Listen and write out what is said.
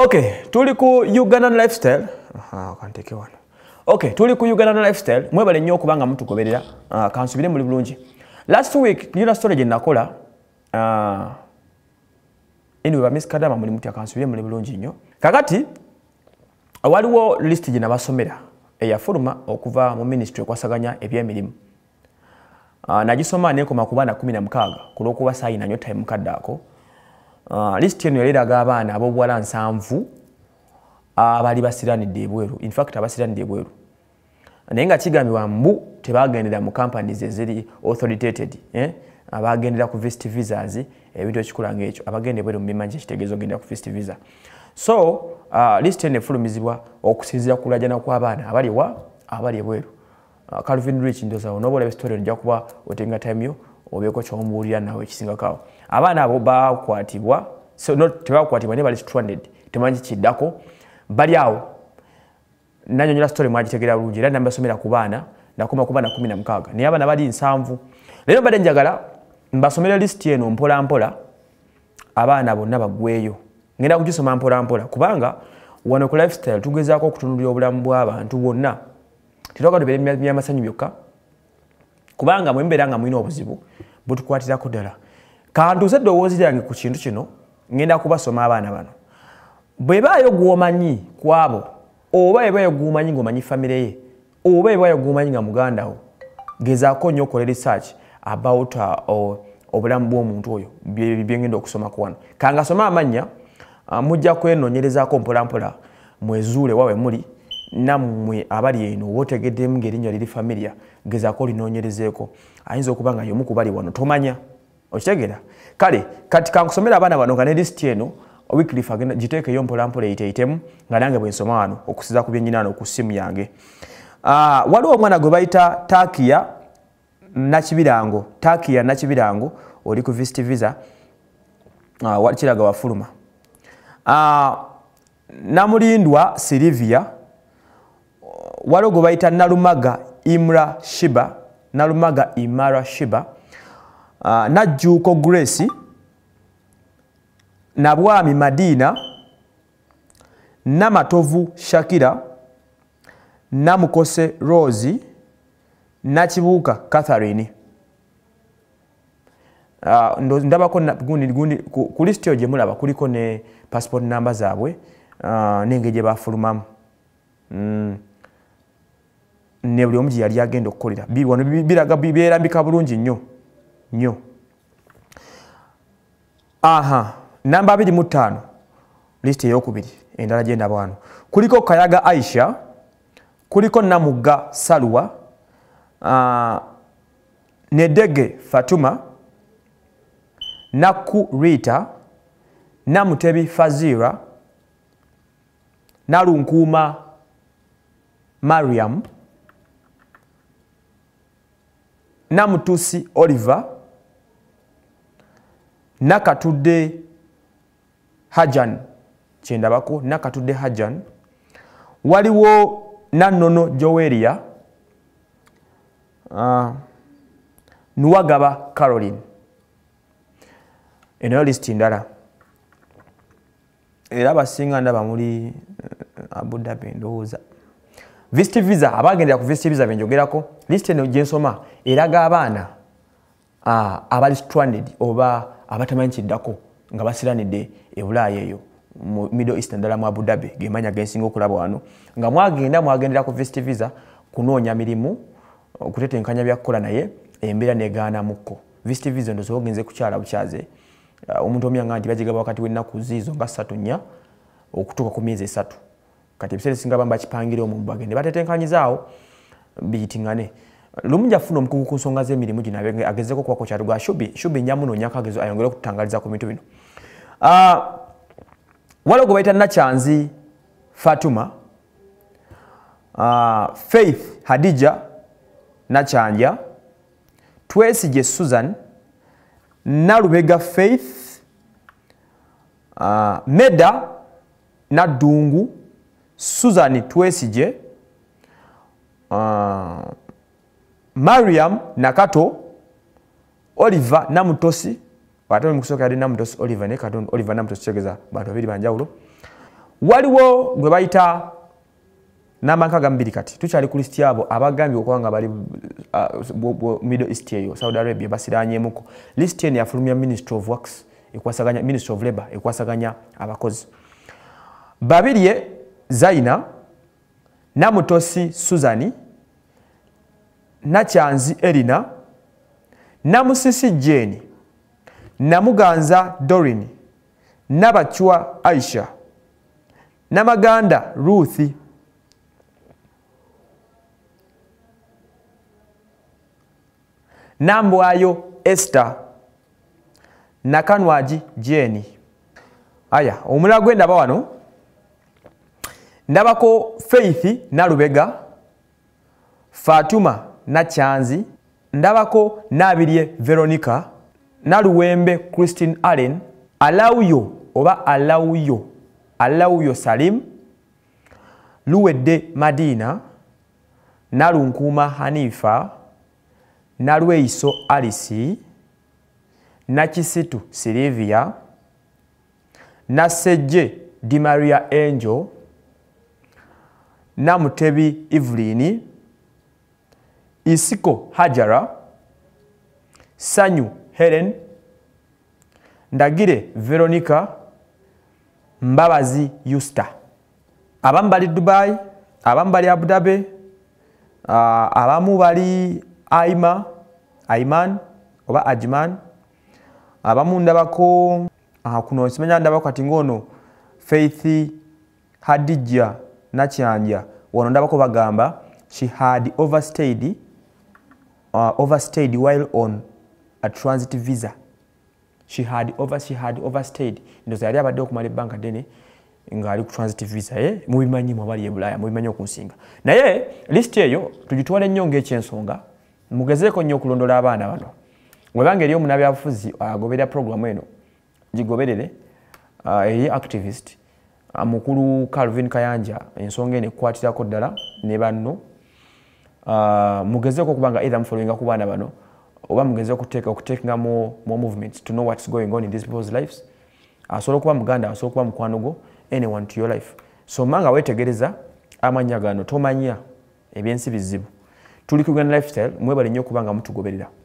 Okay, tuli ku Ugandan lifestyle. Aha, okay, tuli ku Ugandan lifestyle. Mwebale nnyo okubanga mutugoberera. Uh, ah, kansubire muli bulungi. Last week, nina story gye nakola. Uh, anyway, ba Miss Kadama muli mutya. Kansubire muli bulungi nnyo. Kakati, waliwo list gye nabasomera. Eyafuluma okuva mu ministry okwasaganya ebyemirimu. Uh, nagisoma nekoma kuba na kumi na mukaaga ku lw'okuba saayina nnyo time kaddaako Ah, lisiti eno yaliraga abaana abobuwala nsanvu ah, abaali basiranidde ebweru infact abasiranidde ebweru naye nga kigambibwa mbu tebagendera mu companies eziri authoritated eh? abagendera ku vest visas ebintu ekikula ngaekyo abagenda ebweru mubimanyi kyekitegeeza ogendera ku vest visa so ah, lisiti eno efulumizibwa okusinzira ku kulajana kw'abaana abaliwa abali ebweru calvin rich ndozawo noobaolaba estori enojja kuba otenga time yo obeeko kyomuwulira nawe ekisingako awo abaana abo bakwatibwa tebakwatibwa naye bali stranded temanyi kiddako bali awo nanyonyola story mwagitegera bulungi era nambasomera ku baana nakomakuba na 16 naye abaana bali nsanvu leero mbadde njagala mbasomere lisiti eno mpolampola abaana bonna bagweyo ngenda kugisoma mpolampola kubanga wano ku lifestyle tugezaako okutunulira obulamu bw'abantu bonna tetwagala tubeere byamasanyu byokka kubanga mwembeera nga mulina obuzibu butukwatirako ddala kantuuse eddowoozi lyange ku kintu kino ŋŋenda kubasoma abaana bano bwebaayo gwomanyi kwabo oba ebaayo gwomanyi ngaomanyi famire ye oba ebaayo gwomanyi nga mugandawo gezaako nnyo okola research about uh, obulamu bwomuntu oyo byengenda okusomako wano kangasoma amanya uh, mujja kwenoonyerezaako mpolampola mwezuule wawe muli nammwe abali eno wootegeddemu ngaerinnya liri famiriya gezaako olinoonyerezeeko ayinza okuba nga yomu ku bali wano tomanya okitegera kale kati kankusomera abaana bano nga ne lisiti eno wiklif giteekeyo mpolampola eyiteyitemu nga nange bwe nsoma wano okusiza ku byenyinaano ku ssimu yange ah, waliwo omwana gwe bayita takiya nakibirango takiya nakibirango oli ku visit visa ah, kiraga wafuluma ah, namulindwa silivia waliwo gwe bayita nalumaga imra shiba nalumaga imara shiba uh, najjuuko grace nabwami madiina namatovu shakira namukose rosi nakibuuka katharine uh, ah, ndabako gundigundi ku listi yo gyemulaba kuliko ne passport namba zaabwe uh, nengeri gye bafulumamu mm. ne buli omu gye yali agenda okukolera wano biraga byerambika bulungi nnyo nnyo aha namba 25 lisiti eyokubiri endala gyendabwano kuliko kayaga aisha kuliko namugga saluwa nedege fatuma naku rita namutebi fazira nalunkuuma mariamu namutusi oliver nakatudde hajan kyendabako nakatudde hajan waliwo nannono joweria uh, ah, nuwagaba carolin enayo listi ndala era basinga ndaba muli eh, abudabi ndowooza vest visa abagendera ku vest visa benjogerako list eno gyensoma eraga abaana uh, abali stranded oba abatamanyi kiddako nga basiranidde ebulaaya eyo mu middle east ndala mu abudabi gemanya gensinga okulaba wano nga mwagenda mwagendera ku vest visa kunoonya mirimu okutetenkanya byakukola naye embeera negaana mukko vest visa ndo sogenze kukyala bukyaze uh, omuntu omuyaga nti bagigaba wakati wennaku ziizo nga ssatu nnya okutuuka ku myezi esatu kati ebiseera singa bamba kipangire omu bagende batetenkanyizaawo biyitingane lumu jafuna omukugu ku nsonga z'emirimu gino agezeko kubako kyatugwa shubi shubi nyamunoonyako agezo ayongere okutangaliza ku bintu bino ah, walo gwe bayita nakyanzi fatuma ah, faith hadija nakyanja twesige susan nalubega faith ah, meda naddungu Susan Twesije, uh, Mariam Nakato, Oliver Namutosi, watano mkusoka yade Namutosi, Oliver Nakato, Oliver Namutosi chegeza, bato vidi banja ulo. Waliwo gwebaita na mankaga mbili kati. Tucha likulistiyabo, abagambi wakua ngabali uh, Middle East yeyo, Saudi Arabia, basi danye muko. Listi ni afurumia Minister of Works, ikuwasaganya, Minister of Labor, ikuwasaganya abakozi. Babili ye, Zaina, Namutosi Suzani, Nachanzi Erina, Namusisi Jane, Namuganza Dorini, Nabachua Aisha, Namaganda Ruthi, Nambwayo Esther, Nakanwaji Jane. Aya, umulagwenda bawano, ndabako faith nalubega fatuma nacyanzi ndabako nabirie veronica naluwembe christine allen alauyo oba alauyo alauyo salim luwedde madina nalunkuuma hanifa nalweiso alisi nakisitu silivia nasejje dimaria angel namutebi ivulini isiko hajara sanyu helen ndagire veronica mbabazi yusta abamu bali dubai abamu bali abudabe ah, abamu bali aima aiman oba ajiman abamu ndabako ah, kuno simanya ndabako ati ngono faith hadija nakyanja wano ndabako bagamba she had overstayed, uh, overstayed while on a transit visa she had over, she had overstayed ndoza yali abadde okumala ebbanka ddene ngaali ku transit visa ye mubimanyi mwabali ebulaaya mubimanyi okunsinga naye list eyo tugitwale nnyo ngaekyensonga mugezeeko nnyo okulondola abaana bano webanga eri omunabyabufuzi agoberera uh, programu eno gigoberere uh, eri activist Ah, mukulu calvin kayanja ensonga eno ekwatirako ddala ne banno ah, mugezeko okubanga either mufollowinga ku baana bano oba mugeze okuteekinga mu movement to know whatis going on in these people's lives asobola okuba muganda asobola okuba mukwano gwo anyone to your life so manga wetegereza amanya gano tomanya ebyensi bizibu tuli kuganda lifestyle mwebale nnyo okuba nga mutugoberera